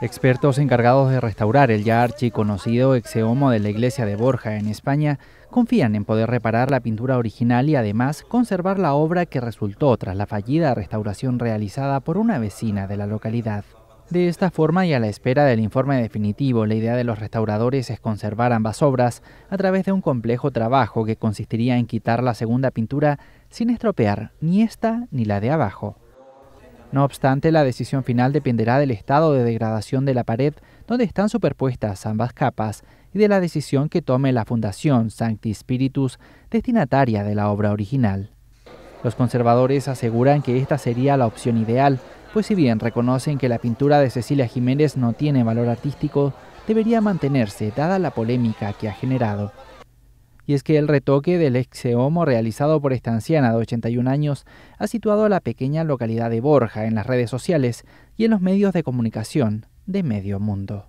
Expertos encargados de restaurar el ya archiconocido exeomo de la iglesia de Borja en España confían en poder reparar la pintura original y además conservar la obra que resultó tras la fallida restauración realizada por una vecina de la localidad. De esta forma y a la espera del informe definitivo, la idea de los restauradores es conservar ambas obras a través de un complejo trabajo que consistiría en quitar la segunda pintura sin estropear ni esta ni la de abajo. No obstante, la decisión final dependerá del estado de degradación de la pared donde están superpuestas ambas capas y de la decisión que tome la Fundación Sancti Spiritus, destinataria de la obra original. Los conservadores aseguran que esta sería la opción ideal, pues si bien reconocen que la pintura de Cecilia Jiménez no tiene valor artístico, debería mantenerse dada la polémica que ha generado y es que el retoque del homo realizado por esta anciana de 81 años ha situado a la pequeña localidad de Borja en las redes sociales y en los medios de comunicación de medio mundo.